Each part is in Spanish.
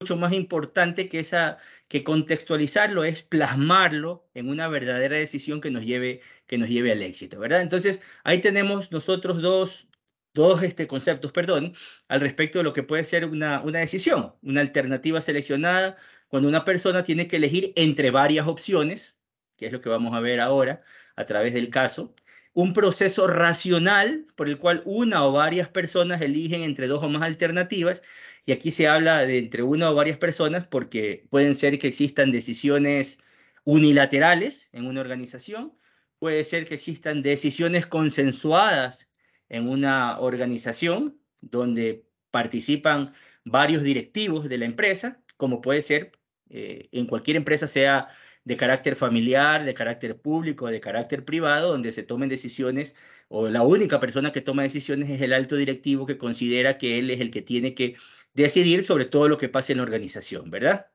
mucho más importante que, esa, que contextualizarlo es plasmarlo en una verdadera decisión que nos lleve, que nos lleve al éxito, ¿verdad? Entonces, ahí tenemos nosotros dos, dos este, conceptos, perdón, al respecto de lo que puede ser una, una decisión, una alternativa seleccionada, cuando una persona tiene que elegir entre varias opciones, que es lo que vamos a ver ahora a través del caso, un proceso racional por el cual una o varias personas eligen entre dos o más alternativas. Y aquí se habla de entre una o varias personas porque pueden ser que existan decisiones unilaterales en una organización, puede ser que existan decisiones consensuadas en una organización donde participan varios directivos de la empresa, como puede ser eh, en cualquier empresa, sea de carácter familiar, de carácter público, de carácter privado, donde se tomen decisiones o la única persona que toma decisiones es el alto directivo que considera que él es el que tiene que decidir sobre todo lo que pasa en la organización, ¿verdad?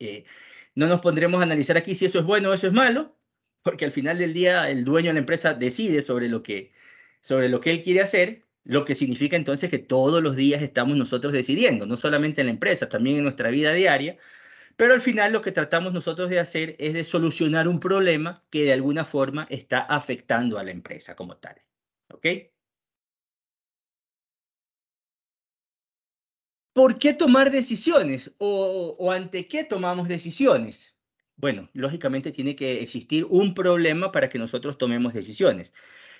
Eh, no nos pondremos a analizar aquí si eso es bueno o eso es malo, porque al final del día el dueño de la empresa decide sobre lo que, sobre lo que él quiere hacer, lo que significa entonces que todos los días estamos nosotros decidiendo, no solamente en la empresa, también en nuestra vida diaria, pero al final lo que tratamos nosotros de hacer es de solucionar un problema que de alguna forma está afectando a la empresa como tal. ¿Ok? ¿Por qué tomar decisiones o, ante qué tomamos decisiones? Bueno, lógicamente tiene que existir un problema para que nosotros tomemos decisiones.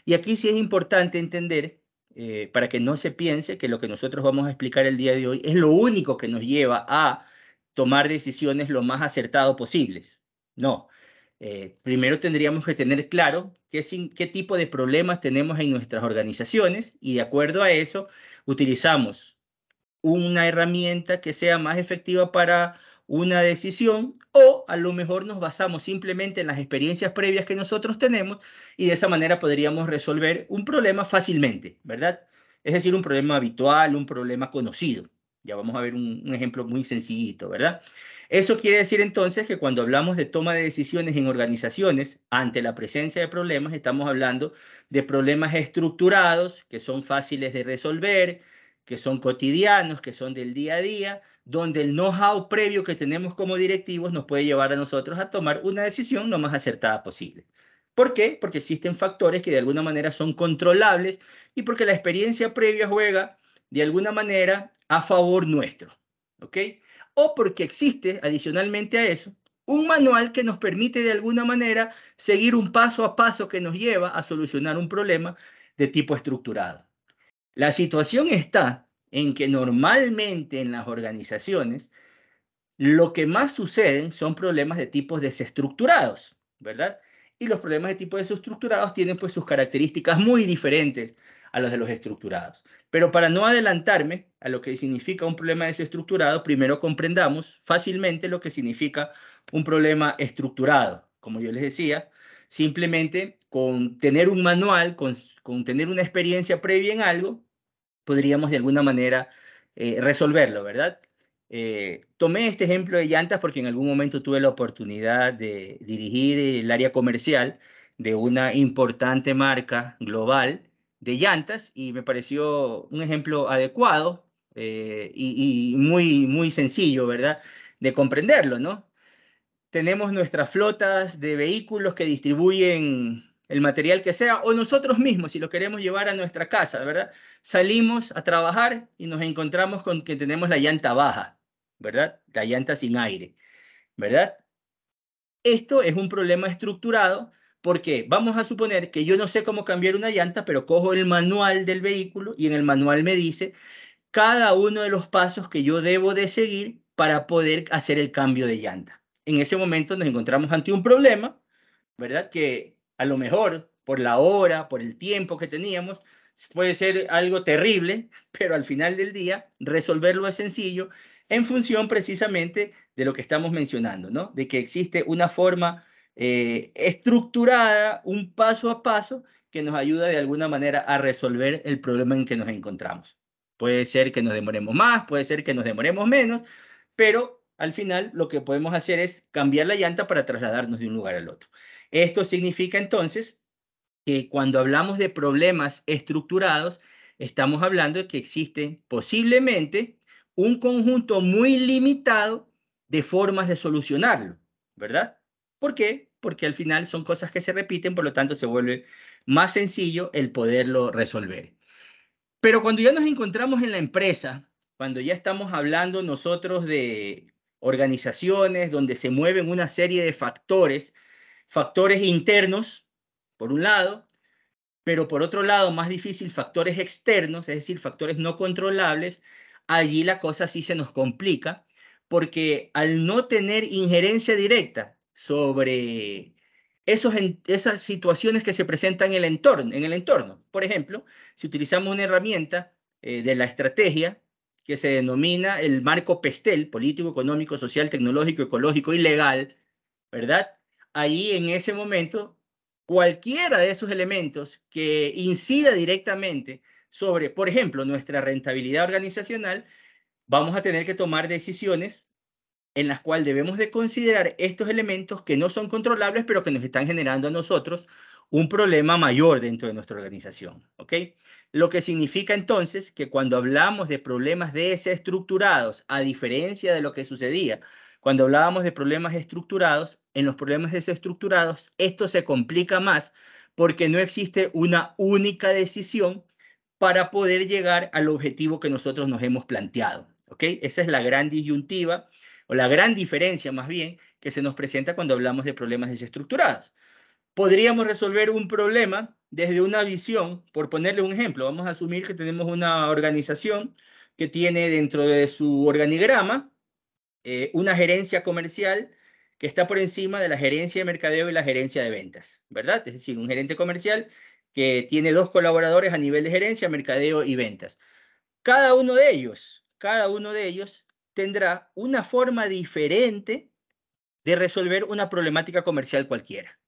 Y aquí sí es importante entender, eh, para que no se piense que lo que nosotros vamos a explicar el día de hoy es lo único que nos lleva a tomar decisiones lo más acertado posibles. No. Eh, primero tendríamos que tener claro qué tipo de problemas tenemos en nuestras organizaciones y de acuerdo a eso utilizamos una herramienta que sea más efectiva para una decisión o a lo mejor nos basamos simplemente en las experiencias previas que nosotros tenemos y de esa manera podríamos resolver un problema fácilmente, ¿verdad? Es decir, un problema habitual, un problema conocido. Ya vamos a ver un, ejemplo muy sencillito, ¿verdad? Eso quiere decir entonces que cuando hablamos de toma de decisiones en organizaciones ante la presencia de problemas, estamos hablando de problemas estructurados que son fáciles de resolver, que son cotidianos, que son del día a día, donde el know-how previo que tenemos como directivos nos puede llevar a nosotros a tomar una decisión lo más acertada posible. ¿Por qué? Porque existen factores que de alguna manera son controlables y porque la experiencia previa juega de alguna manera a favor nuestro, ¿ok? O porque existe, adicionalmente a eso, un manual que nos permite de alguna manera seguir un paso a paso que nos lleva a solucionar un problema de tipo estructurado. La situación está en que normalmente en las organizaciones lo que más suceden son problemas de tipos desestructurados, ¿verdad? Y los problemas de tipo desestructurados tienen pues sus características muy diferentes a los de los estructurados. Pero para no adelantarme a lo que significa un problema desestructurado, primero comprendamos fácilmente lo que significa un problema estructurado. Como yo les decía, simplemente con tener un manual, con, tener una experiencia previa en algo, podríamos de alguna manera eh, resolverlo, ¿verdad? Eh, tomé este ejemplo de llantas porque en algún momento tuve la oportunidad de dirigir el área comercial de una importante marca global de llantas y me pareció un ejemplo adecuado eh, y, muy, muy sencillo, ¿verdad? De comprenderlo, ¿no? Tenemos nuestras flotas de vehículos que distribuyen el material que sea, o nosotros mismos, si lo queremos llevar a nuestra casa, ¿verdad? Salimos a trabajar y nos encontramos con que tenemos la llanta baja, ¿verdad? La llanta sin aire, ¿verdad? Esto es un problema estructurado porque vamos a suponer que yo no sé cómo cambiar una llanta, pero cojo el manual del vehículo y en el manual me dice cada uno de los pasos que yo debo de seguir para poder hacer el cambio de llanta. En ese momento nos encontramos ante un problema, ¿verdad? Que a lo mejor por la hora, por el tiempo que teníamos, puede ser algo terrible, pero al final del día resolverlo es sencillo en función precisamente de lo que estamos mencionando, ¿no? De que existe una forma eh, estructurada, un paso a paso, que nos ayuda de alguna manera a resolver el problema en que nos encontramos. Puede ser que nos demoremos más, puede ser que nos demoremos menos, pero al final lo que podemos hacer es cambiar la llanta para trasladarnos de un lugar al otro. Esto significa entonces que cuando hablamos de problemas estructurados, estamos hablando de que existe posiblemente un conjunto muy limitado de formas de solucionarlo, ¿verdad? ¿Por qué? porque al final son cosas que se repiten, por lo tanto se vuelve más sencillo el poderlo resolver. Pero cuando ya nos encontramos en la empresa, cuando ya estamos hablando nosotros de organizaciones donde se mueven una serie de factores, factores internos, por un lado, pero por otro lado, más difícil, factores externos, es decir, factores no controlables, allí la cosa sí se nos complica, porque al no tener injerencia directa sobre esos, esas situaciones que se presentan en el, entorno, en el entorno. Por ejemplo, si utilizamos una herramienta eh, de la estrategia que se denomina el marco PESTEL, político, económico, social, tecnológico, ecológico y legal, ¿verdad? Ahí en ese momento, cualquiera de esos elementos que incida directamente sobre, por ejemplo, nuestra rentabilidad organizacional, vamos a tener que tomar decisiones en las cuales debemos de considerar estos elementos que no son controlables, pero que nos están generando a nosotros un problema mayor dentro de nuestra organización. ¿ok? Lo que significa entonces que cuando hablamos de problemas desestructurados, a diferencia de lo que sucedía cuando hablábamos de problemas estructurados, en los problemas desestructurados esto se complica más porque no existe una única decisión para poder llegar al objetivo que nosotros nos hemos planteado. ¿ok? Esa es la gran disyuntiva o la gran diferencia más bien que se nos presenta cuando hablamos de problemas desestructurados. Podríamos resolver un problema desde una visión, por ponerle un ejemplo, vamos a asumir que tenemos una organización que tiene dentro de su organigrama eh, una gerencia comercial que está por encima de la gerencia de mercadeo y la gerencia de ventas, ¿verdad? Es decir, un gerente comercial que tiene dos colaboradores a nivel de gerencia, mercadeo y ventas. Cada uno de ellos, cada uno de ellos tendrá una forma diferente de resolver una problemática comercial cualquiera.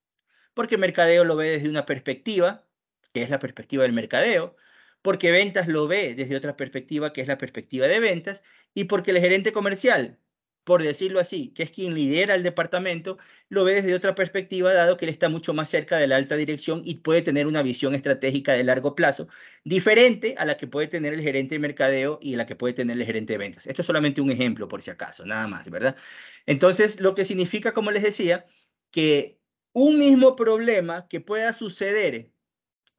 Porque mercadeo lo ve desde una perspectiva, que es la perspectiva del mercadeo, porque ventas lo ve desde otra perspectiva, que es la perspectiva de ventas, y porque el gerente comercial por decirlo así, que es quien lidera el departamento, lo ve desde otra perspectiva, dado que él está mucho más cerca de la alta dirección y puede tener una visión estratégica de largo plazo, diferente a la que puede tener el gerente de mercadeo y la que puede tener el gerente de ventas. Esto es solamente un ejemplo, por si acaso, nada más, ¿verdad? Entonces, lo que significa, como les decía, que un mismo problema que pueda suceder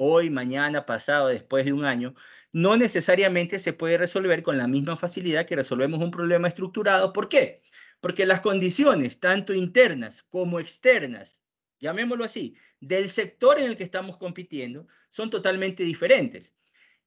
hoy, mañana, pasado, después de un año, no necesariamente se puede resolver con la misma facilidad que resolvemos un problema estructurado. ¿Por qué? Porque las condiciones, tanto internas como externas, llamémoslo así, del sector en el que estamos compitiendo, son totalmente diferentes.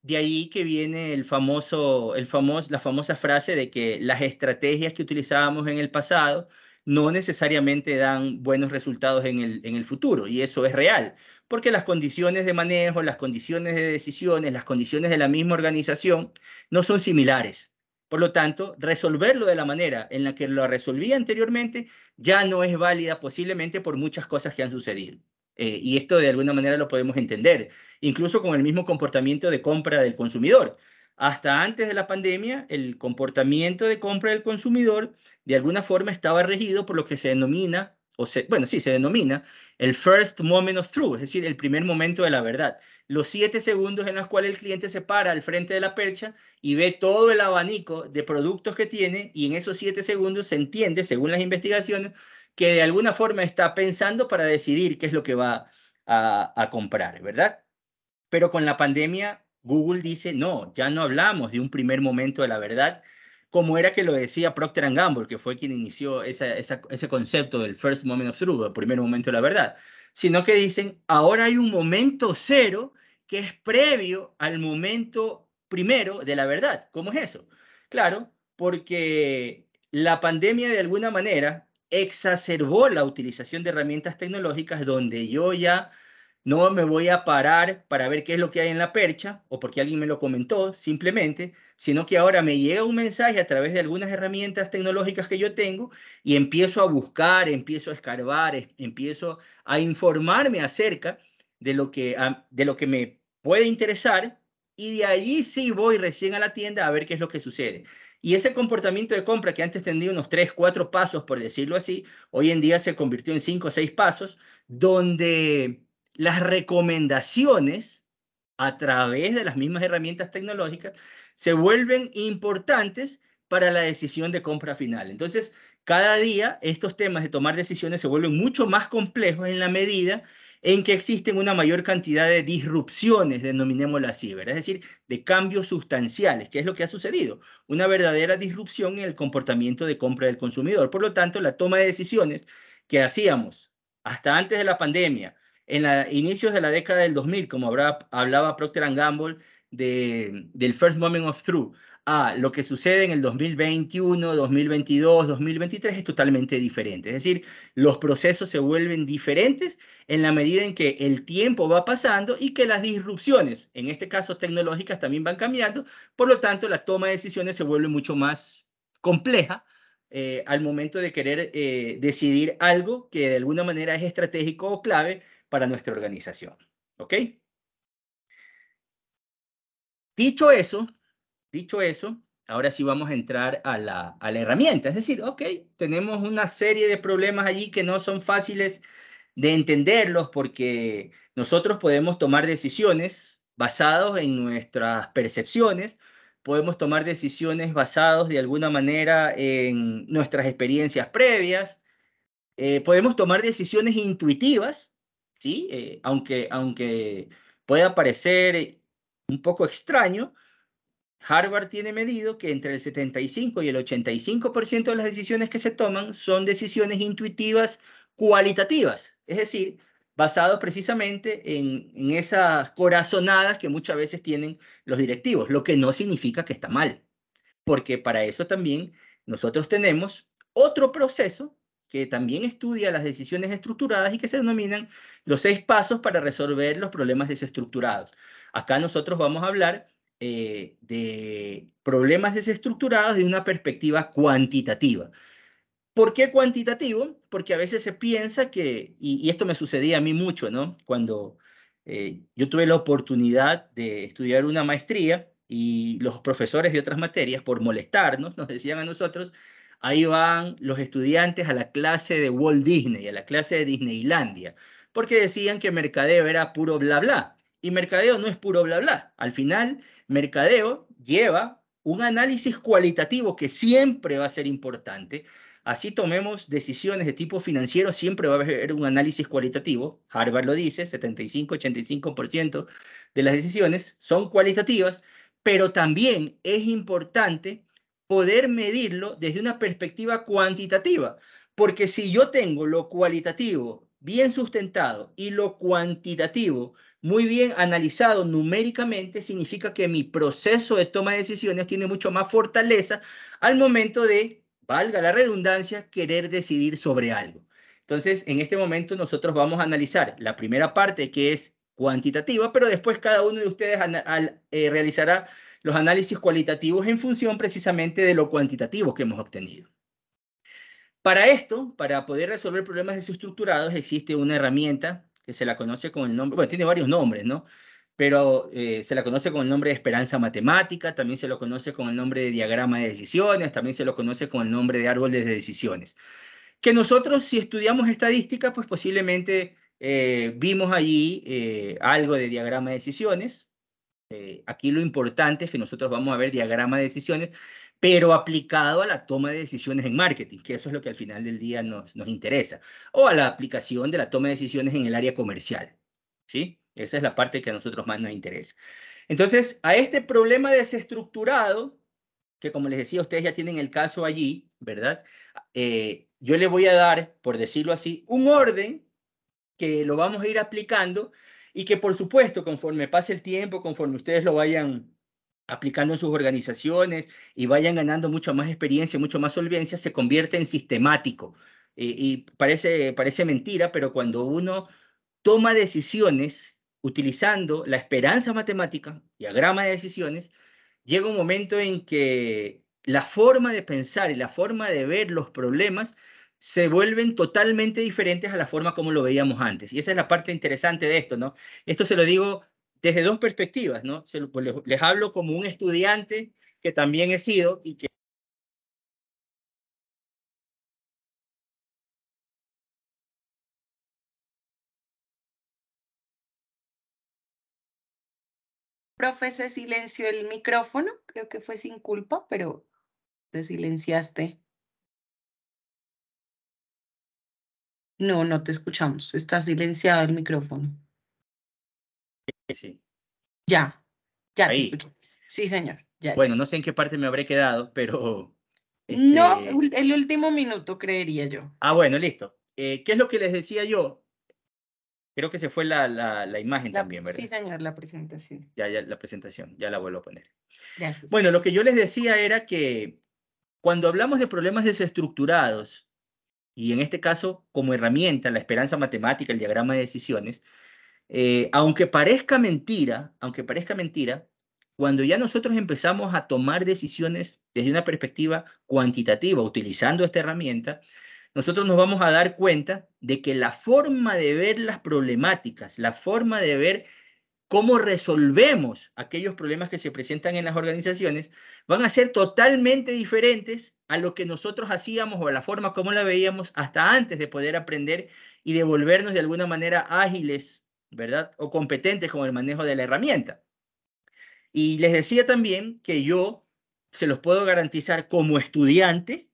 De ahí que viene el famoso, el famoso, la famosa frase de que las estrategias que utilizábamos en el pasado no necesariamente dan buenos resultados en el, futuro, y eso es real, porque las condiciones de manejo, las condiciones de decisiones, las condiciones de la misma organización no son similares. Por lo tanto, resolverlo de la manera en la que lo resolví anteriormente ya no es válida posiblemente por muchas cosas que han sucedido. Eh, y esto de alguna manera lo podemos entender, incluso con el mismo comportamiento de compra del consumidor hasta antes de la pandemia, el comportamiento de compra del consumidor de alguna forma estaba regido por lo que se denomina, o bueno, sí, se denomina el first moment of truth, es decir, el primer momento de la verdad. Los siete segundos en los cuales el cliente se para al frente de la percha y ve todo el abanico de productos que tiene y en esos siete segundos se entiende, según las investigaciones, que de alguna forma está pensando para decidir qué es lo que va a comprar, ¿verdad? Pero con la pandemia Google dice, no, ya no hablamos de un primer momento de la verdad, como era que lo decía Procter Gamble, que fue quien inició ese concepto del first moment of truth, el primer momento de la verdad, sino que dicen, ahora hay un momento cero que es previo al momento primero de la verdad. ¿Cómo es eso? Claro, porque la pandemia de alguna manera exacerbó la utilización de herramientas tecnológicas donde yo ya no me voy a parar para ver qué es lo que hay en la percha o porque alguien me lo comentó simplemente, sino que ahora me llega un mensaje a través de algunas herramientas tecnológicas que yo tengo y empiezo a buscar, empiezo a escarbar, empiezo a informarme acerca de lo que, de lo que me puede interesar y de allí sí voy recién a la tienda a ver qué es lo que sucede. Y ese comportamiento de compra que antes tendía unos tres, cuatro pasos, por decirlo así, hoy en día se convirtió en cinco o seis pasos, donde las recomendaciones a través de las mismas herramientas tecnológicas se vuelven importantes para la decisión de compra final. Entonces, cada día estos temas de tomar decisiones se vuelven mucho más complejos en la medida en que existen una mayor cantidad de disrupciones, denominémoslas así, ¿verdad? es decir, de cambios sustanciales, que es lo que ha sucedido, una verdadera disrupción en el comportamiento de compra del consumidor. Por lo tanto, la toma de decisiones que hacíamos hasta antes de la pandemia, en los inicios de la década del 2000, como hablaba, hablaba Procter Gamble, de, del first moment of truth a lo que sucede en el 2021, 2022, 2023 es totalmente diferente. Es decir, los procesos se vuelven diferentes en la medida en que el tiempo va pasando y que las disrupciones, en este caso tecnológicas, también van cambiando. Por lo tanto, la toma de decisiones se vuelve mucho más compleja eh, al momento de querer eh, decidir algo que de alguna manera es estratégico o clave para nuestra organización. ¿Ok? Dicho eso, dicho eso, ahora sí vamos a entrar a la, herramienta. Es decir, ok, tenemos una serie de problemas allí que no son fáciles de entenderlos porque nosotros podemos tomar decisiones basados en nuestras percepciones, podemos tomar decisiones basados de alguna manera en nuestras experiencias previas, eh, podemos tomar decisiones intuitivas ¿sí? Eh, aunque, aunque pueda parecer un poco extraño, Harvard tiene medido que entre el 75 y el 85% de las decisiones que se toman son decisiones intuitivas cualitativas, es decir, basado precisamente en, en, esas corazonadas que muchas veces tienen los directivos, lo que no significa que está mal, porque para eso también nosotros tenemos otro proceso que también estudia las decisiones estructuradas y que se denominan los seis pasos para resolver los problemas desestructurados. Acá nosotros vamos a hablar eh, de problemas desestructurados de una perspectiva cuantitativa. ¿Por qué cuantitativo? Porque a veces se piensa que, y, esto me sucedía a mí mucho, ¿no? Cuando eh, yo tuve la oportunidad de estudiar una maestría y los profesores de otras materias, por molestarnos, nos decían a nosotros, ahí van los estudiantes a la clase de Walt Disney, a la clase de Disneylandia, porque decían que mercadeo era puro bla bla. Y mercadeo no es puro bla bla. Al final, mercadeo lleva un análisis cualitativo que siempre va a ser importante. Así tomemos decisiones de tipo financiero, siempre va a haber un análisis cualitativo. Harvard lo dice, 75-85% de las decisiones son cualitativas, pero también es importante poder medirlo desde una perspectiva cuantitativa. Porque si yo tengo lo cualitativo bien sustentado y lo cuantitativo muy bien analizado numéricamente, significa que mi proceso de toma de decisiones tiene mucho más fortaleza al momento de, valga la redundancia, querer decidir sobre algo. Entonces, en este momento nosotros vamos a analizar la primera parte que es cuantitativa, pero después cada uno de ustedes eh, realizará los análisis cualitativos en función precisamente de lo cuantitativo que hemos obtenido. Para esto, para poder resolver problemas desestructurados, existe una herramienta que se la conoce con el nombre, bueno, tiene varios nombres, ¿no? Pero eh, se la conoce con el nombre de esperanza matemática, también se lo conoce con el nombre de diagrama de decisiones, también se lo conoce con el nombre de árboles de decisiones. Que nosotros, si estudiamos estadística, pues posiblemente eh, vimos allí eh, algo de diagrama de decisiones, eh, aquí lo importante es que nosotros vamos a ver diagrama de decisiones, pero aplicado a la toma de decisiones en marketing, que eso es lo que al final del día nos, nos interesa, o a la aplicación de la toma de decisiones en el área comercial. ¿Sí? Esa es la parte que a nosotros más nos interesa. Entonces, a este problema desestructurado, que como les decía, ustedes ya tienen el caso allí, ¿verdad? Eh, yo le voy a dar, por decirlo así, un orden que lo vamos a ir aplicando y que por supuesto, conforme pase el tiempo, conforme ustedes lo vayan aplicando en sus organizaciones y vayan ganando mucha más experiencia, mucho más solvencia, se convierte en sistemático. Y, parece, parece mentira, pero cuando uno toma decisiones utilizando la esperanza matemática, y diagrama de decisiones, llega un momento en que la forma de pensar y la forma de ver los problemas se vuelven totalmente diferentes a la forma como lo veíamos antes. Y esa es la parte interesante de esto, ¿no? Esto se lo digo desde dos perspectivas, ¿no? Pues, les, hablo como un estudiante que también he sido y que profe se silenció el micrófono, creo que fue sin culpa, pero te silenciaste. No, no te escuchamos. Está silenciado el micrófono. Sí. Ya, ya te escuchamos. Sí, señor. bueno, no sé en qué parte me habré quedado, pero... No, este el último minuto, creería yo. Ah, bueno, listo. Eh, ¿Qué es lo que les decía yo? Creo que se fue la, la, imagen también, ¿verdad? Sí, señor, la presentación. Ya, ya, la presentación, ya la vuelvo a poner. Gracias. Bueno, lo que yo les decía era que cuando hablamos de problemas desestructurados, y en este caso como herramienta, la esperanza matemática, el diagrama de decisiones, eh, aunque parezca mentira, aunque parezca mentira, cuando ya nosotros empezamos a tomar decisiones desde una perspectiva cuantitativa, utilizando esta herramienta, nosotros nos vamos a dar cuenta de que la forma de ver las problemáticas, la forma de ver cómo resolvemos aquellos problemas que se presentan en las organizaciones, van a ser totalmente diferentes a lo que nosotros hacíamos o a la forma como la veíamos hasta antes de poder aprender y devolvernos de alguna manera ágiles, ¿verdad? O competentes con el manejo de la herramienta. Y les decía también que yo se los puedo garantizar como estudiante,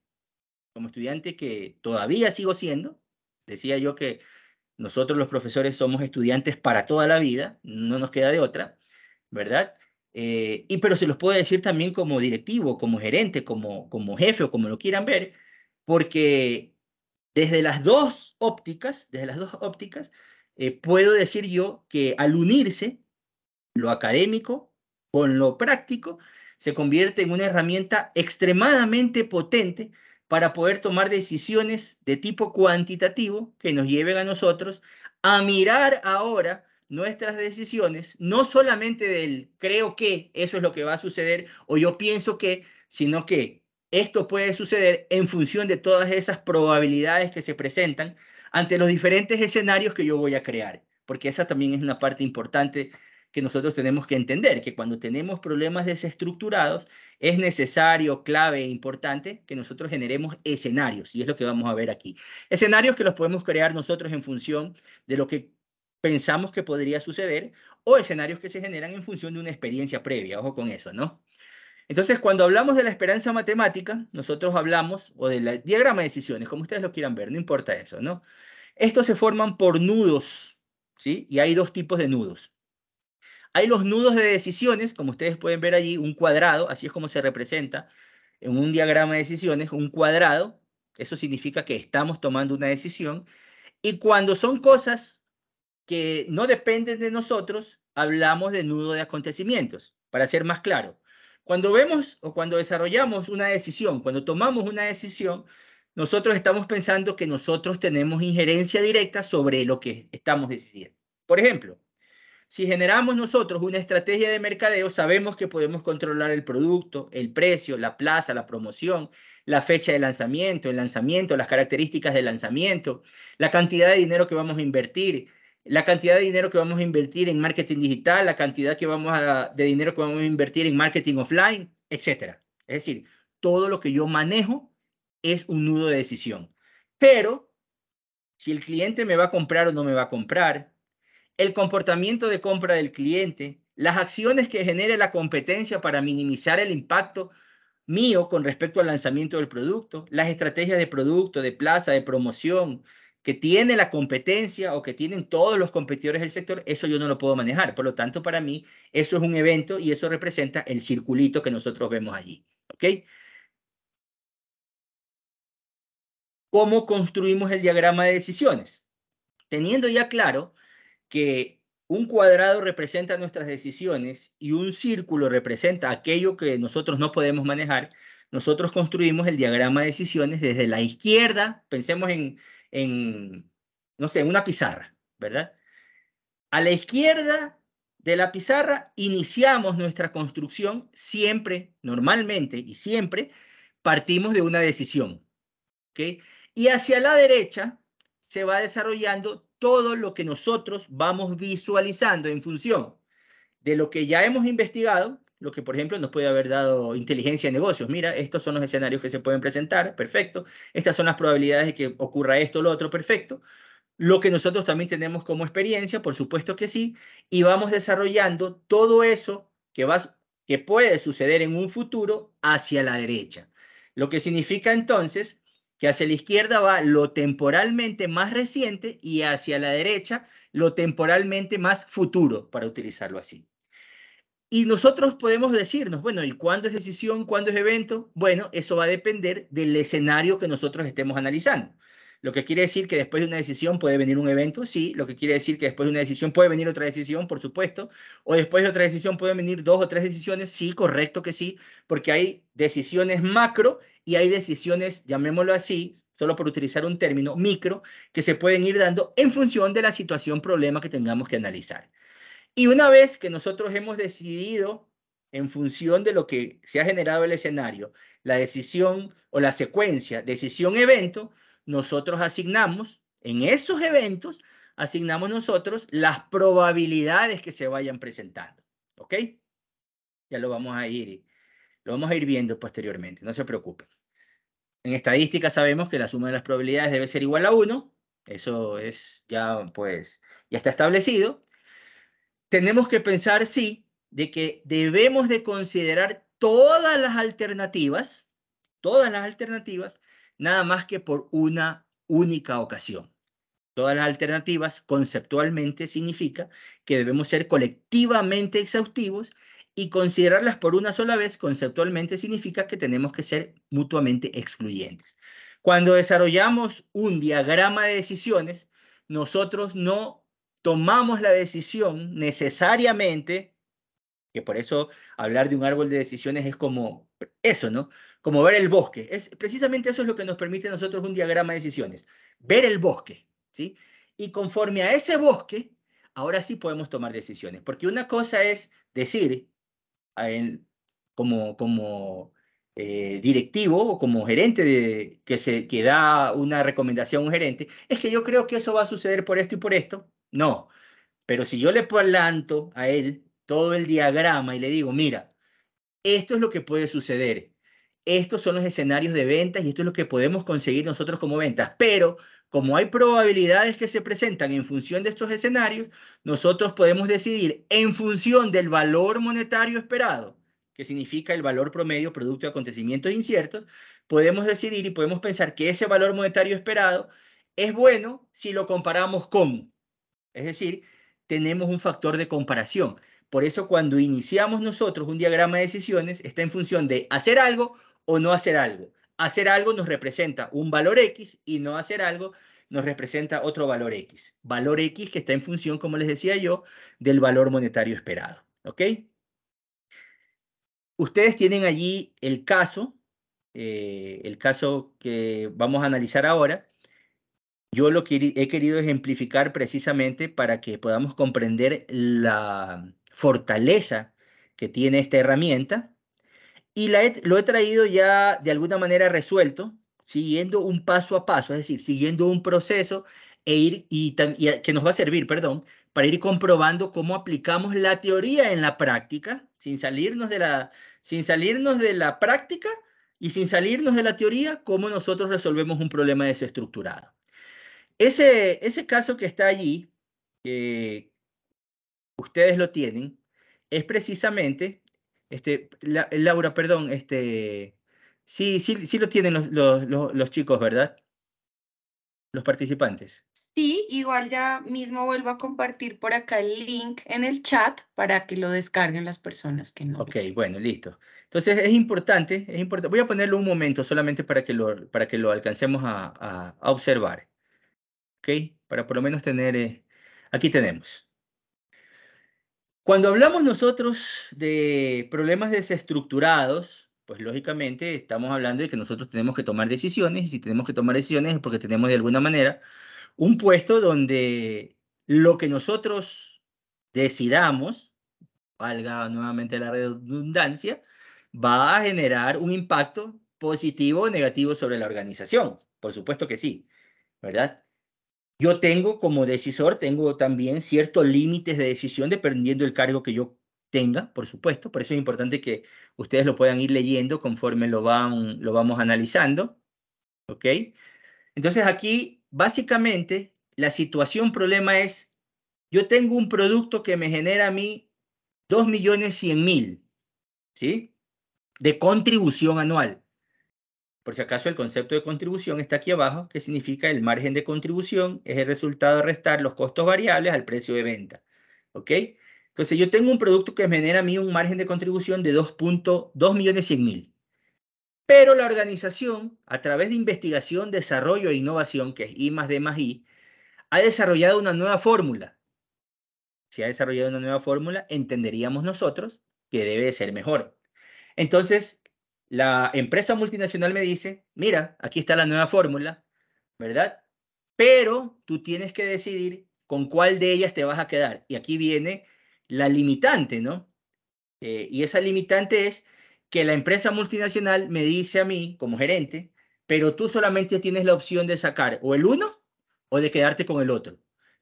como estudiante que todavía sigo siendo, decía yo que nosotros los profesores somos estudiantes para toda la vida, no nos queda de otra, ¿verdad? Eh, y pero se los puedo decir también como directivo, como gerente, como, como jefe o como lo quieran ver, porque desde las dos ópticas, desde las dos ópticas, eh, puedo decir yo que al unirse lo académico con lo práctico, se convierte en una herramienta extremadamente potente para poder tomar decisiones de tipo cuantitativo que nos lleven a nosotros a mirar ahora nuestras decisiones, no solamente del creo que eso es lo que va a suceder o yo pienso que, sino que esto puede suceder en función de todas esas probabilidades que se presentan ante los diferentes escenarios que yo voy a crear, porque esa también es una parte importante que nosotros tenemos que entender, que cuando tenemos problemas desestructurados es necesario, clave e importante que nosotros generemos escenarios, y es lo que vamos a ver aquí. Escenarios que los podemos crear nosotros en función de lo que pensamos que podría suceder o escenarios que se generan en función de una experiencia previa. Ojo con eso, ¿no? Entonces, cuando hablamos de la esperanza matemática, nosotros hablamos, o del diagrama de decisiones, como ustedes lo quieran ver, no importa eso, ¿no? Estos se forman por nudos, ¿sí? Y hay dos tipos de nudos. Hay los nudos de decisiones, como ustedes pueden ver allí, un cuadrado, así es como se representa en un diagrama de decisiones, un cuadrado, eso significa que estamos tomando una decisión, y cuando son cosas que no dependen de nosotros, hablamos de nudo de acontecimientos, para ser más claro. Cuando vemos o cuando desarrollamos una decisión, cuando tomamos una decisión, nosotros estamos pensando que nosotros tenemos injerencia directa sobre lo que estamos decidiendo. Por ejemplo, si generamos nosotros una estrategia de mercadeo, sabemos que podemos controlar el producto, el precio, la plaza, la promoción, la fecha de lanzamiento, el lanzamiento, las características del lanzamiento, la cantidad de dinero que vamos a invertir, la cantidad de dinero que vamos a invertir en marketing digital, la cantidad que vamos de dinero que vamos a invertir en marketing offline, etcétera. Es decir, todo lo que yo manejo es un nudo de decisión. Pero si el cliente me va a comprar o no me va a comprar, el comportamiento de compra del cliente, las acciones que genere la competencia para minimizar el impacto mío con respecto al lanzamiento del producto, las estrategias de producto, de plaza, de promoción, que tiene la competencia o que tienen todos los competidores del sector, eso yo no lo puedo manejar. Por lo tanto, para mí, eso es un evento y eso representa el circulito que nosotros vemos allí. ¿Ok? ¿Cómo construimos el diagrama de decisiones? Teniendo ya claro que un cuadrado representa nuestras decisiones y un círculo representa aquello que nosotros no podemos manejar, nosotros construimos el diagrama de decisiones desde la izquierda, pensemos en, en, no sé, una pizarra, ¿verdad? A la izquierda de la pizarra iniciamos nuestra construcción siempre, normalmente y siempre, partimos de una decisión. ¿ok? Y hacia la derecha se va desarrollando todo lo que nosotros vamos visualizando en función de lo que ya hemos investigado, lo que por ejemplo nos puede haber dado inteligencia de negocios. Mira, estos son los escenarios que se pueden presentar, perfecto. Estas son las probabilidades de que ocurra esto o lo otro, perfecto. Lo que nosotros también tenemos como experiencia, por supuesto que sí, y vamos desarrollando todo eso que, que puede suceder en un futuro hacia la derecha. Lo que significa entonces que hacia la izquierda va lo temporalmente más reciente y hacia la derecha lo temporalmente más futuro, para utilizarlo así. Y nosotros podemos decirnos, bueno, ¿y cuándo es decisión? ¿Cuándo es evento? Bueno, eso va a depender del escenario que nosotros estemos analizando. Lo que quiere decir que después de una decisión puede venir un evento, sí. Lo que quiere decir que después de una decisión puede venir otra decisión, por supuesto. O después de otra decisión pueden venir dos o tres decisiones, sí, correcto que sí, porque hay decisiones macro y hay decisiones, llamémoslo así, solo por utilizar un término, micro, que se pueden ir dando en función de la situación, problema que tengamos que analizar. Y una vez que nosotros hemos decidido en función de lo que se ha generado el escenario, la decisión o la secuencia, decisión-evento, nosotros asignamos, en esos eventos, asignamos nosotros las probabilidades que se vayan presentando. ¿Ok? Ya lo vamos a ir, lo vamos a ir viendo posteriormente, no se preocupen. En estadística sabemos que la suma de las probabilidades debe ser igual a 1, eso es ya, pues, ya está establecido tenemos que pensar, sí, de que debemos de considerar todas las alternativas, todas las alternativas, nada más que por una única ocasión. Todas las alternativas conceptualmente significa que debemos ser colectivamente exhaustivos y considerarlas por una sola vez conceptualmente significa que tenemos que ser mutuamente excluyentes. Cuando desarrollamos un diagrama de decisiones, nosotros no tomamos la decisión necesariamente, que por eso hablar de un árbol de decisiones es como eso, ¿no? Como ver el bosque. Es, precisamente eso es lo que nos permite a nosotros un diagrama de decisiones, ver el bosque, ¿sí? Y conforme a ese bosque, ahora sí podemos tomar decisiones, porque una cosa es decir, como, como eh, directivo o como gerente de, que, se, que da una recomendación a un gerente, es que yo creo que eso va a suceder por esto y por esto, no, pero si yo le planto a él todo el diagrama y le digo, mira, esto es lo que puede suceder, estos son los escenarios de ventas y esto es lo que podemos conseguir nosotros como ventas, pero como hay probabilidades que se presentan en función de estos escenarios, nosotros podemos decidir en función del valor monetario esperado, que significa el valor promedio producto de acontecimientos inciertos, podemos decidir y podemos pensar que ese valor monetario esperado es bueno si lo comparamos con es decir, tenemos un factor de comparación. Por eso cuando iniciamos nosotros un diagrama de decisiones, está en función de hacer algo o no hacer algo. Hacer algo nos representa un valor X y no hacer algo nos representa otro valor X. Valor X que está en función, como les decía yo, del valor monetario esperado. ¿Ok? Ustedes tienen allí el caso, eh, el caso que vamos a analizar ahora, yo lo he querido ejemplificar precisamente para que podamos comprender la fortaleza que tiene esta herramienta y lo he traído ya de alguna manera resuelto, siguiendo un paso a paso, es decir, siguiendo un proceso e ir, que nos va a servir, perdón, para ir comprobando cómo aplicamos la teoría en la práctica, sin salirnos de la, sin salirnos de la práctica y sin salirnos de la teoría, cómo nosotros resolvemos un problema desestructurado. Ese, caso que está allí, que ustedes lo tienen, es precisamente, este, la, Laura, perdón, este, sí, sí, sí lo tienen los, chicos, ¿verdad? Los participantes. Sí, igual ya mismo vuelvo a compartir por acá el link en el chat para que lo descarguen las personas que no. Ok, bueno, listo. Entonces es importante, es importante. Voy a ponerlo un momento solamente para que lo, para que lo alcancemos a, a observar. ¿ok? Para por lo menos tener, eh, aquí tenemos. Cuando hablamos nosotros de problemas desestructurados, pues lógicamente estamos hablando de que nosotros tenemos que tomar decisiones y si tenemos que tomar decisiones es porque tenemos de alguna manera un puesto donde lo que nosotros decidamos, valga nuevamente la redundancia, va a generar un impacto positivo o negativo sobre la organización. Por supuesto que sí, ¿verdad? Yo tengo como decisor, tengo también ciertos límites de decisión dependiendo del cargo que yo tenga, por supuesto. Por eso es importante que ustedes lo puedan ir leyendo conforme lo, lo vamos analizando. ¿Ok? Entonces aquí, básicamente, la situación problema es, yo tengo un producto que me genera a mí 2.100.000, ¿sí? De contribución anual. Por si acaso el concepto de contribución está aquí abajo, que significa el margen de contribución es el resultado de restar los costos variables al precio de venta. ¿Ok? Entonces yo tengo un producto que genera a mí un margen de contribución de 2.2 millones 100 mil. Pero la organización, a través de investigación, desarrollo e innovación, que es I más D más I, ha desarrollado una nueva fórmula. Si ha desarrollado una nueva fórmula, entenderíamos nosotros que debe ser mejor. Entonces, la empresa multinacional me dice, mira, aquí está la nueva fórmula, ¿verdad? Pero tú tienes que decidir con cuál de ellas te vas a quedar. Y aquí viene la limitante, ¿no? Eh, y esa limitante es que la empresa multinacional me dice a mí, como gerente, pero tú solamente tienes la opción de sacar o el uno o de quedarte con el otro.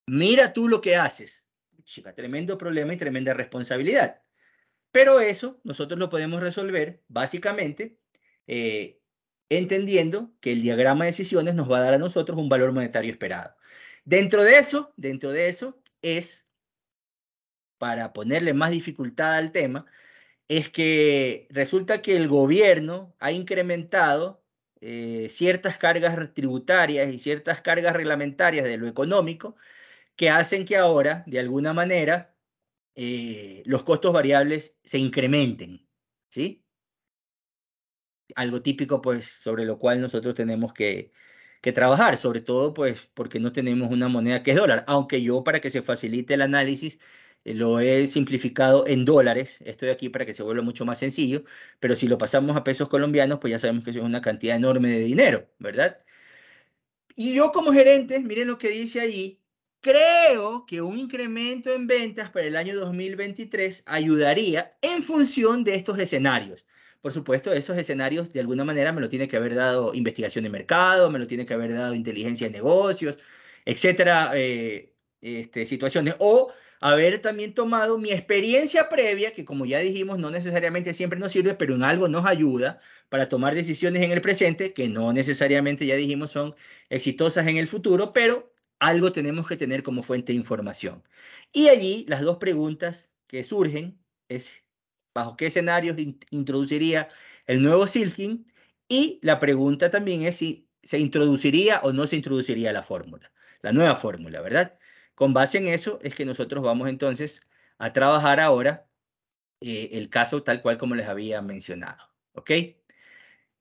Mira tú lo que haces. Chica, tremendo problema y tremenda responsabilidad. Pero eso nosotros lo podemos resolver básicamente eh, entendiendo que el diagrama de decisiones nos va a dar a nosotros un valor monetario esperado. Dentro de eso, dentro de eso es, para ponerle más dificultad al tema, es que resulta que el gobierno ha incrementado eh, ciertas cargas tributarias y ciertas cargas reglamentarias de lo económico que hacen que ahora, de alguna manera, eh, los costos variables se incrementen, ¿sí? Algo típico, pues, sobre lo cual nosotros tenemos que, que trabajar, sobre todo, pues, porque no tenemos una moneda que es dólar, aunque yo, para que se facilite el análisis, eh, lo he simplificado en dólares, esto de aquí para que se vuelva mucho más sencillo, pero si lo pasamos a pesos colombianos, pues ya sabemos que eso es una cantidad enorme de dinero, ¿verdad? Y yo como gerente, miren lo que dice ahí, creo que un incremento en ventas para el año 2023 ayudaría en función de estos escenarios. Por supuesto, esos escenarios de alguna manera me lo tiene que haber dado investigación de mercado, me lo tiene que haber dado inteligencia de negocios, etcétera, eh, este, situaciones. O haber también tomado mi experiencia previa, que como ya dijimos, no necesariamente siempre nos sirve, pero en algo nos ayuda para tomar decisiones en el presente, que no necesariamente ya dijimos son exitosas en el futuro, pero algo tenemos que tener como fuente de información. Y allí las dos preguntas que surgen es bajo qué escenarios introduciría el nuevo silking y la pregunta también es si se introduciría o no se introduciría la fórmula, la nueva fórmula, ¿verdad? Con base en eso es que nosotros vamos entonces a trabajar ahora eh, el caso tal cual como les había mencionado, ¿ok?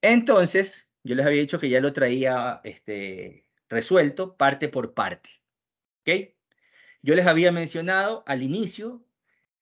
Entonces, yo les había dicho que ya lo traía este, resuelto parte por parte. ¿Ok? Yo les había mencionado al inicio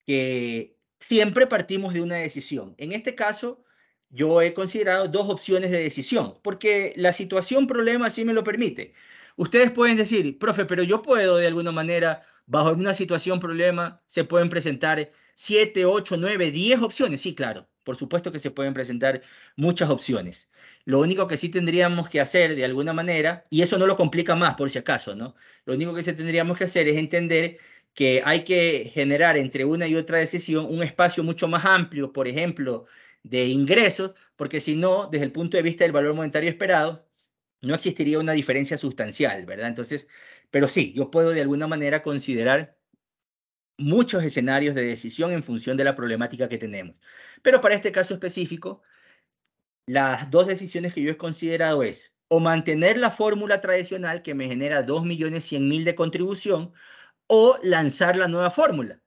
que siempre partimos de una decisión. En este caso, yo he considerado dos opciones de decisión, porque la situación problema sí me lo permite. Ustedes pueden decir, profe, pero yo puedo de alguna manera, bajo una situación problema, se pueden presentar siete, ocho, nueve, diez opciones. Sí, claro, por supuesto que se pueden presentar muchas opciones. Lo único que sí tendríamos que hacer de alguna manera, y eso no lo complica más por si acaso, ¿no? Lo único que sí tendríamos que hacer es entender que hay que generar entre una y otra decisión un espacio mucho más amplio, por ejemplo, de ingresos, porque si no, desde el punto de vista del valor monetario esperado, no existiría una diferencia sustancial, ¿verdad? Entonces, pero sí, yo puedo de alguna manera considerar muchos escenarios de decisión en función de la problemática que tenemos. Pero para este caso específico, las dos decisiones que yo he considerado es o mantener la fórmula tradicional que me genera 2.100.000 de contribución o lanzar la nueva fórmula.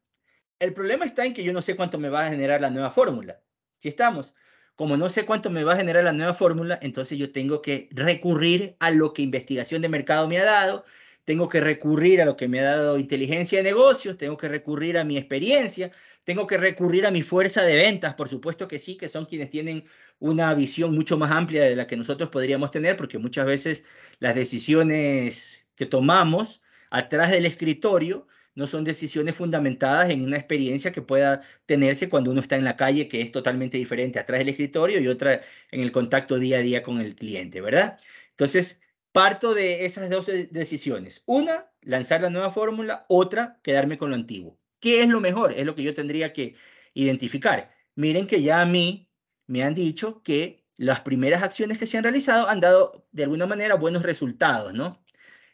El problema está en que yo no sé cuánto me va a generar la nueva fórmula. Si estamos, como no sé cuánto me va a generar la nueva fórmula, entonces yo tengo que recurrir a lo que investigación de mercado me ha dado tengo que recurrir a lo que me ha dado inteligencia de negocios, tengo que recurrir a mi experiencia, tengo que recurrir a mi fuerza de ventas, por supuesto que sí, que son quienes tienen una visión mucho más amplia de la que nosotros podríamos tener, porque muchas veces las decisiones que tomamos atrás del escritorio no son decisiones fundamentadas en una experiencia que pueda tenerse cuando uno está en la calle, que es totalmente diferente, atrás del escritorio y otra en el contacto día a día con el cliente, ¿verdad? Entonces, parto de esas dos decisiones. Una, lanzar la nueva fórmula, otra, quedarme con lo antiguo. ¿Qué es lo mejor? Es lo que yo tendría que identificar. Miren que ya a mí me han dicho que las primeras acciones que se han realizado han dado de alguna manera buenos resultados, ¿no?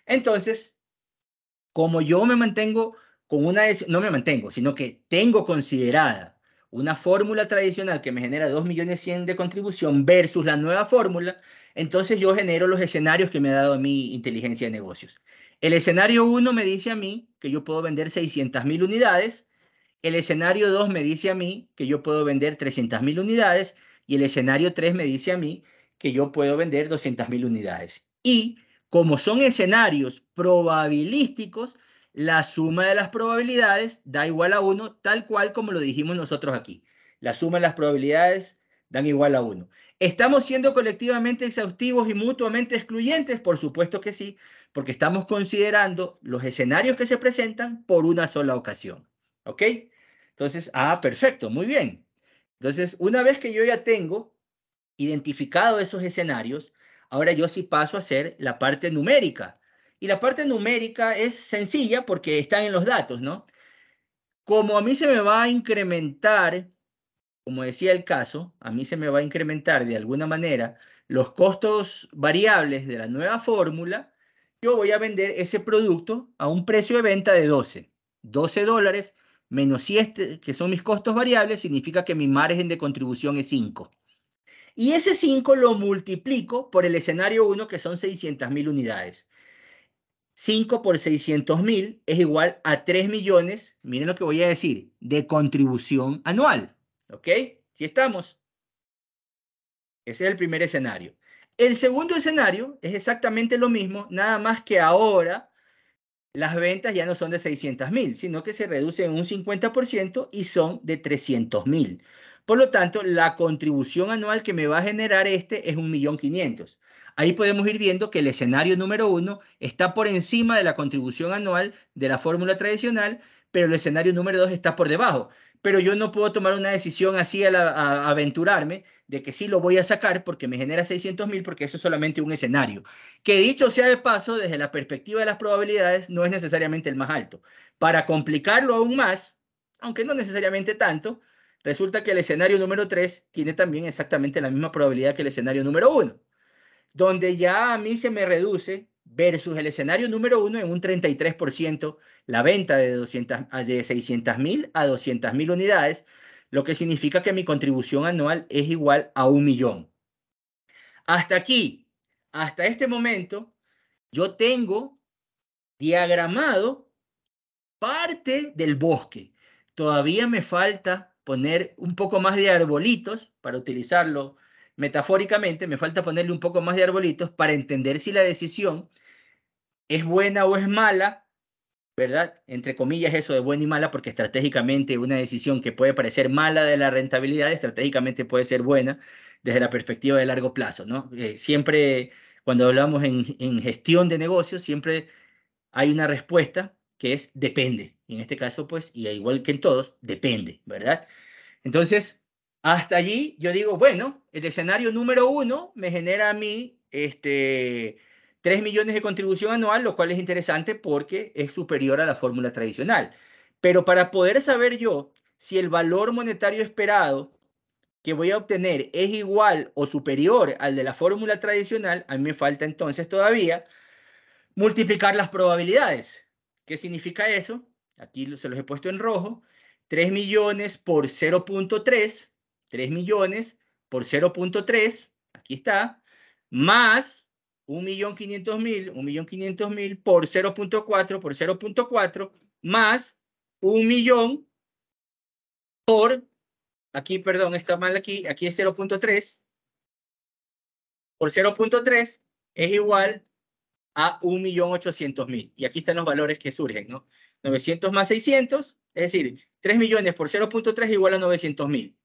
Entonces, como yo me mantengo con una, no me mantengo, sino que tengo considerada una fórmula tradicional que me genera 2.100.000 millones de contribución versus la nueva fórmula, entonces yo genero los escenarios que me ha dado mi inteligencia de negocios. El escenario 1 me dice a mí que yo puedo vender 600.000 mil unidades, el escenario 2 me dice a mí que yo puedo vender 300.000 mil unidades y el escenario 3 me dice a mí que yo puedo vender 200.000 mil unidades. Y como son escenarios probabilísticos, la suma de las probabilidades da igual a 1, tal cual como lo dijimos nosotros aquí. La suma de las probabilidades dan igual a 1. ¿Estamos siendo colectivamente exhaustivos y mutuamente excluyentes? Por supuesto que sí, porque estamos considerando los escenarios que se presentan por una sola ocasión. ¿Ok? Entonces, ah, perfecto, muy bien. Entonces, una vez que yo ya tengo identificado esos escenarios, ahora yo sí paso a hacer la parte numérica. Y la parte numérica es sencilla porque están en los datos, ¿no? Como a mí se me va a incrementar, como decía el caso, a mí se me va a incrementar de alguna manera los costos variables de la nueva fórmula, yo voy a vender ese producto a un precio de venta de 12. 12 dólares menos 7, que son mis costos variables, significa que mi margen de contribución es 5. Y ese 5 lo multiplico por el escenario 1, que son 600 mil unidades. 5 por 600 mil es igual a 3 millones, miren lo que voy a decir, de contribución anual. ¿Ok? Si estamos? Ese es el primer escenario. El segundo escenario es exactamente lo mismo, nada más que ahora las ventas ya no son de 600 mil, sino que se reducen un 50% y son de 300 mil. Por lo tanto, la contribución anual que me va a generar este es 1.500.000. Ahí podemos ir viendo que el escenario número uno está por encima de la contribución anual de la fórmula tradicional, pero el escenario número dos está por debajo. Pero yo no puedo tomar una decisión así a, aventurarme de que sí lo voy a sacar porque me genera 600.000 mil, porque eso es solamente un escenario. Que dicho sea de paso, desde la perspectiva de las probabilidades, no es necesariamente el más alto. Para complicarlo aún más, aunque no necesariamente tanto, Resulta que el escenario número 3 tiene también exactamente la misma probabilidad que el escenario número 1, donde ya a mí se me reduce versus el escenario número 1 en un 33% la venta de, 200, de 600 mil a 200 mil unidades, lo que significa que mi contribución anual es igual a un millón. Hasta aquí, hasta este momento, yo tengo diagramado parte del bosque. Todavía me falta poner un poco más de arbolitos, para utilizarlo metafóricamente, me falta ponerle un poco más de arbolitos para entender si la decisión es buena o es mala, ¿verdad? Entre comillas eso de buena y mala, porque estratégicamente una decisión que puede parecer mala de la rentabilidad, estratégicamente puede ser buena desde la perspectiva de largo plazo, ¿no? Eh, siempre, cuando hablamos en, en gestión de negocios, siempre hay una respuesta que es depende en este caso, pues, y igual que en todos, depende, ¿verdad? Entonces, hasta allí yo digo, bueno, el escenario número uno me genera a mí este, 3 millones de contribución anual, lo cual es interesante porque es superior a la fórmula tradicional. Pero para poder saber yo si el valor monetario esperado que voy a obtener es igual o superior al de la fórmula tradicional, a mí me falta entonces todavía multiplicar las probabilidades. ¿Qué significa eso? Aquí se los he puesto en rojo. 3 millones por 0.3. 3 millones por 0.3. Aquí está. Más 1.500.000. 1.500.000 por 0.4 por 0.4. Más 1 millón por. Aquí, perdón, está mal aquí. Aquí es 0.3. Por 0.3 es igual a 1.800.000. Y aquí están los valores que surgen, ¿no? 900 más 600, es decir, 3 millones por 0.3 igual a 900 mil.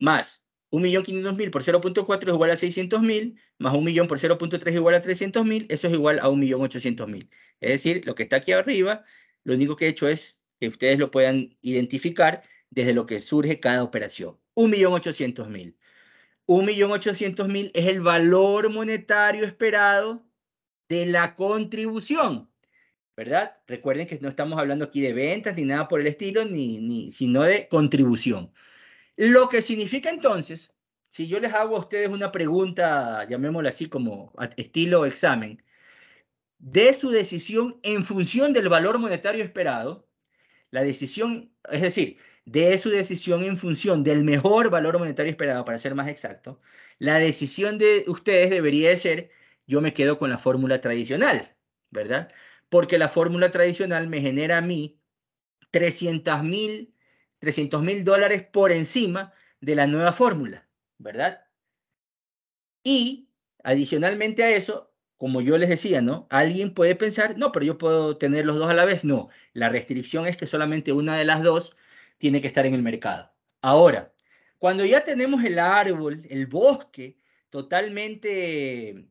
Más 1.500.000 por 0.4 es igual a 600.000, más 1 millón por 0.3 igual a 300.000, eso es igual a 1.800.000. Es decir, lo que está aquí arriba, lo único que he hecho es que ustedes lo puedan identificar desde lo que surge cada operación. 1.800.000. 1.800.000 es el valor monetario esperado de la contribución. ¿verdad? Recuerden que no estamos hablando aquí de ventas ni nada por el estilo, ni, ni, sino de contribución. Lo que significa entonces, si yo les hago a ustedes una pregunta, llamémosla así como estilo examen, de su decisión en función del valor monetario esperado, la decisión, es decir, de su decisión en función del mejor valor monetario esperado, para ser más exacto, la decisión de ustedes debería de ser, yo me quedo con la fórmula tradicional, ¿verdad? porque la fórmula tradicional me genera a mí 300 mil dólares por encima de la nueva fórmula, ¿verdad? Y adicionalmente a eso, como yo les decía, ¿no? Alguien puede pensar, no, pero yo puedo tener los dos a la vez. No, la restricción es que solamente una de las dos tiene que estar en el mercado. Ahora, cuando ya tenemos el árbol, el bosque totalmente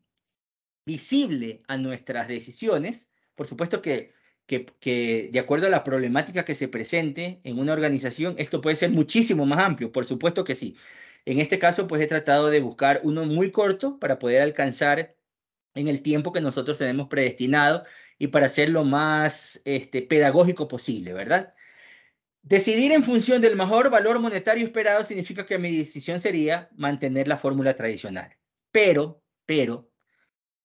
visible a nuestras decisiones, por supuesto que, que, de acuerdo a la problemática que se presente en una organización, esto puede ser muchísimo más amplio, por supuesto que sí. En este caso, pues he tratado de buscar uno muy corto para poder alcanzar en el tiempo que nosotros tenemos predestinado y para ser lo más este, pedagógico posible, ¿verdad? Decidir en función del mejor valor monetario esperado significa que mi decisión sería mantener la fórmula tradicional. Pero, pero,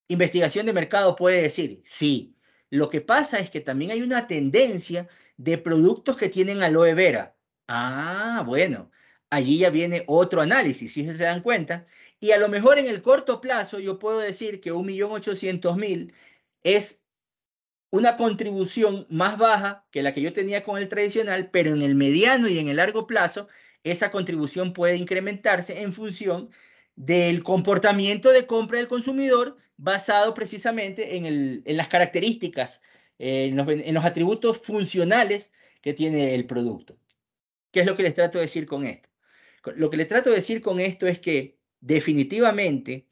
investigación de mercado puede decir, sí, lo que pasa es que también hay una tendencia de productos que tienen aloe vera. Ah, bueno, allí ya viene otro análisis, si se dan cuenta. Y a lo mejor en el corto plazo yo puedo decir que 1.800.000 es una contribución más baja que la que yo tenía con el tradicional, pero en el mediano y en el largo plazo esa contribución puede incrementarse en función del comportamiento de compra del consumidor basado precisamente en, las características, eh, en, los, en los atributos funcionales que tiene el producto. ¿Qué es lo que les trato de decir con esto? Lo que les trato de decir con esto es que definitivamente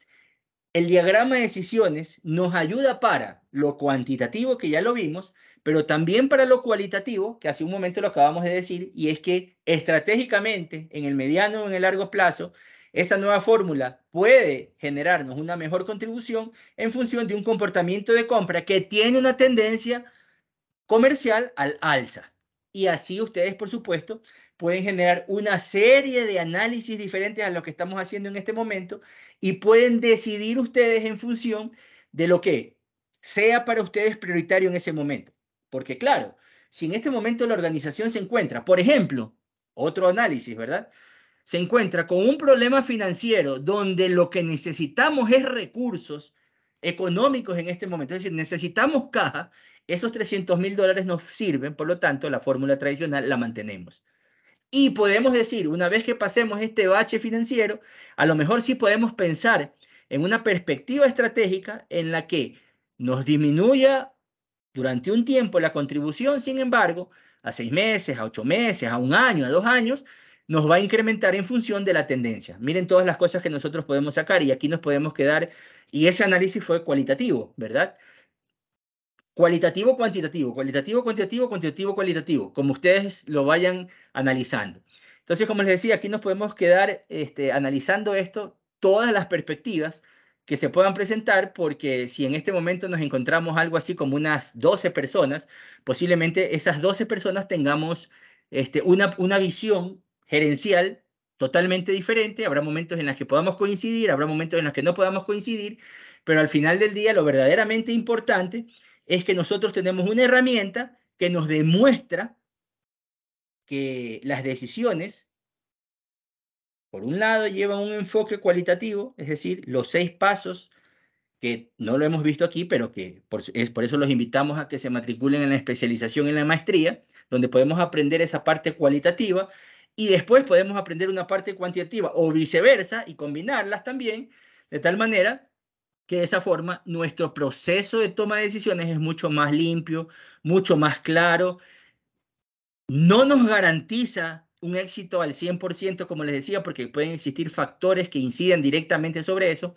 el diagrama de decisiones nos ayuda para lo cuantitativo, que ya lo vimos, pero también para lo cualitativo, que hace un momento lo acabamos de decir, y es que estratégicamente, en el mediano o en el largo plazo, esa nueva fórmula puede generarnos una mejor contribución en función de un comportamiento de compra que tiene una tendencia comercial al alza. Y así ustedes, por supuesto, pueden generar una serie de análisis diferentes a lo que estamos haciendo en este momento y pueden decidir ustedes en función de lo que sea para ustedes prioritario en ese momento. Porque claro, si en este momento la organización se encuentra, por ejemplo, otro análisis, ¿verdad? se encuentra con un problema financiero donde lo que necesitamos es recursos económicos en este momento, es decir, necesitamos caja, esos 300 mil dólares nos sirven, por lo tanto, la fórmula tradicional la mantenemos. Y podemos decir, una vez que pasemos este bache financiero, a lo mejor sí podemos pensar en una perspectiva estratégica en la que nos disminuya durante un tiempo la contribución, sin embargo, a seis meses, a ocho meses, a un año, a dos años, nos va a incrementar en función de la tendencia. Miren todas las cosas que nosotros podemos sacar y aquí nos podemos quedar, y ese análisis fue cualitativo, ¿verdad? Cualitativo, cuantitativo, cualitativo, cuantitativo, cuantitativo, cualitativo, como ustedes lo vayan analizando. Entonces, como les decía, aquí nos podemos quedar este, analizando esto, todas las perspectivas que se puedan presentar, porque si en este momento nos encontramos algo así como unas 12 personas, posiblemente esas 12 personas tengamos este, una, una visión gerencial totalmente diferente, habrá momentos en los que podamos coincidir, habrá momentos en los que no podamos coincidir, pero al final del día lo verdaderamente importante es que nosotros tenemos una herramienta que nos demuestra que las decisiones, por un lado, llevan un enfoque cualitativo, es decir, los seis pasos que no lo hemos visto aquí, pero que por, es, por eso los invitamos a que se matriculen en la especialización en la maestría, donde podemos aprender esa parte cualitativa y después podemos aprender una parte cuantitativa o viceversa y combinarlas también, de tal manera que de esa forma nuestro proceso de toma de decisiones es mucho más limpio, mucho más claro. No nos garantiza un éxito al 100%, como les decía, porque pueden existir factores que inciden directamente sobre eso,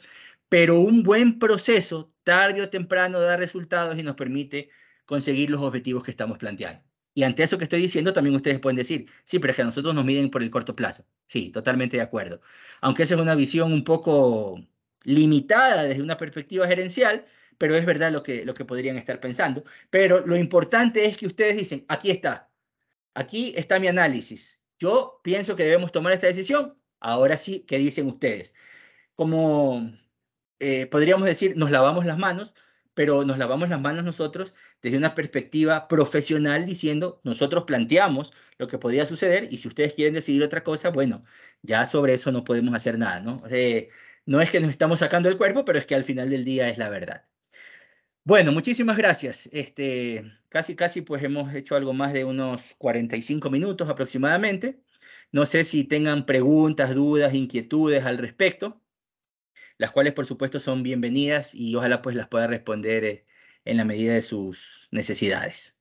pero un buen proceso tarde o temprano da resultados y nos permite conseguir los objetivos que estamos planteando. Y ante eso que estoy diciendo, también ustedes pueden decir, sí, pero es que a nosotros nos miden por el corto plazo. Sí, totalmente de acuerdo. Aunque esa es una visión un poco limitada desde una perspectiva gerencial, pero es verdad lo que, lo que podrían estar pensando. Pero lo importante es que ustedes dicen, aquí está, aquí está mi análisis. Yo pienso que debemos tomar esta decisión. Ahora sí, ¿qué dicen ustedes? Como eh, podríamos decir, nos lavamos las manos, pero nos lavamos las manos nosotros desde una perspectiva profesional diciendo, nosotros planteamos lo que podía suceder y si ustedes quieren decidir otra cosa, bueno, ya sobre eso no podemos hacer nada, ¿no? no es que nos estamos sacando el cuerpo, pero es que al final del día es la verdad. Bueno, muchísimas gracias. Este, casi, casi, pues hemos hecho algo más de unos 45 minutos aproximadamente. No sé si tengan preguntas, dudas, inquietudes al respecto las cuales por supuesto son bienvenidas y ojalá pues las pueda responder eh, en la medida de sus necesidades.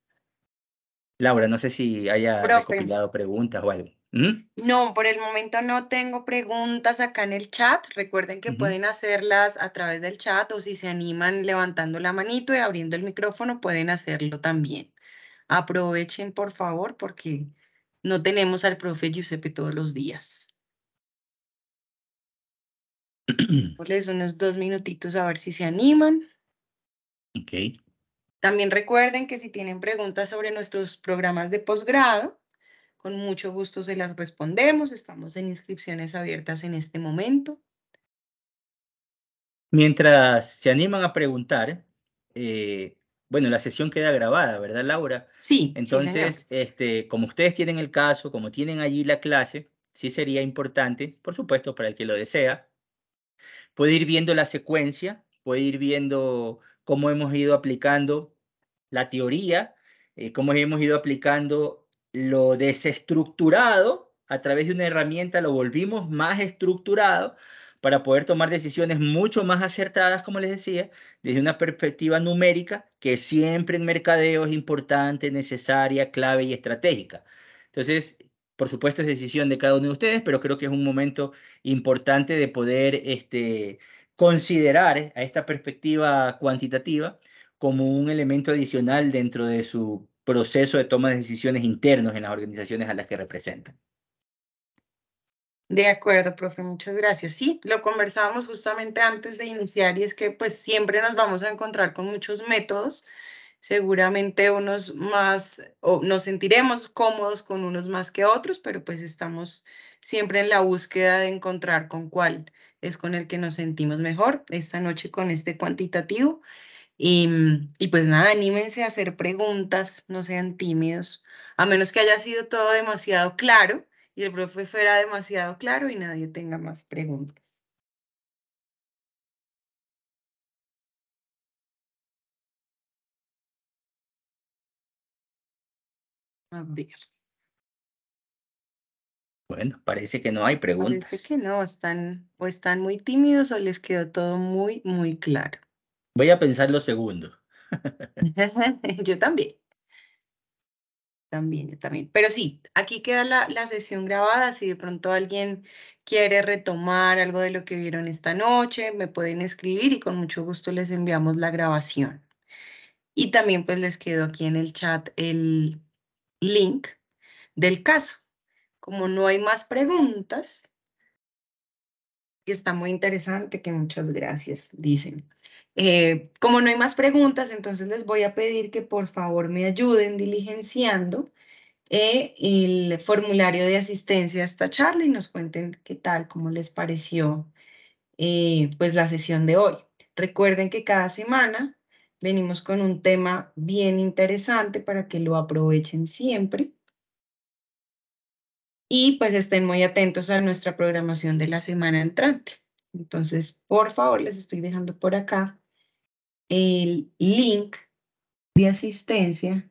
Laura, no sé si haya recopilado preguntas o algo. ¿Mm? No, por el momento no tengo preguntas acá en el chat. Recuerden que pueden hacerlas a través del chat o si se animan levantando la manito y abriendo el micrófono pueden hacerlo también. Aprovechen por favor porque no tenemos al profe Giuseppe todos los días. Les unos dos minutitos a ver si se animan. Ok. También recuerden que si tienen preguntas sobre nuestros programas de posgrado, con mucho gusto se las respondemos. Estamos en inscripciones abiertas en este momento. Mientras se animan a preguntar, eh, bueno, la sesión queda grabada, ¿verdad, Laura? Sí. Entonces, este, como ustedes tienen el caso, como tienen allí la clase, sí sería importante, por supuesto, para el que lo desea, Puede ir viendo la secuencia, puede ir viendo cómo hemos ido aplicando la teoría, eh, cómo hemos ido aplicando lo desestructurado a través de una herramienta, lo volvimos más estructurado para poder tomar decisiones mucho más acertadas, como les decía, desde una perspectiva numérica, que siempre en mercadeo es importante, necesaria, clave y estratégica. Entonces, por supuesto es decisión de cada uno de ustedes, pero creo que es un momento importante de poder este, considerar a esta perspectiva cuantitativa como un elemento adicional dentro de su proceso de toma de decisiones internos en las organizaciones a las que representan. De acuerdo, profe, muchas gracias. Sí, lo conversábamos justamente antes de iniciar y es que pues siempre nos vamos a encontrar con muchos métodos, seguramente unos más, o nos sentiremos cómodos con unos más que otros, pero pues estamos siempre en la búsqueda de encontrar con cuál es con el que nos sentimos mejor esta noche con este cuantitativo. Y, mm, y, pues nada, anímense a hacer preguntas, no sean tímidos, a menos que haya sido todo demasiado claro y el profe fuera demasiado claro y nadie tenga más preguntas. A Bueno, parece que no hay preguntas. Parece que no, están o están muy tímidos o les quedó todo muy, muy claro. Voy a pensar lo segundo. yo también. También, yo también. Pero sí, aquí queda la, sesión grabada. Si de pronto alguien quiere retomar algo de lo que vieron esta noche, me pueden escribir y con mucho gusto les enviamos la grabación. Y también pues les quedó aquí en el chat el, link del caso. Como no hay más preguntas, que está muy interesante, que muchas gracias, dicen. Eh, como no hay más preguntas, entonces les voy a pedir que por favor me ayuden diligenciando eh, el formulario de asistencia a esta charla y nos cuenten qué tal, cómo les pareció eh, pues la sesión de hoy. Recuerden que cada semana venimos con un tema bien interesante para que lo aprovechen siempre. Y pues estén muy atentos a nuestra programación de la semana entrante. Entonces, por favor, les estoy dejando por acá el link de asistencia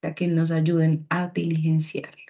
para que nos ayuden a diligenciar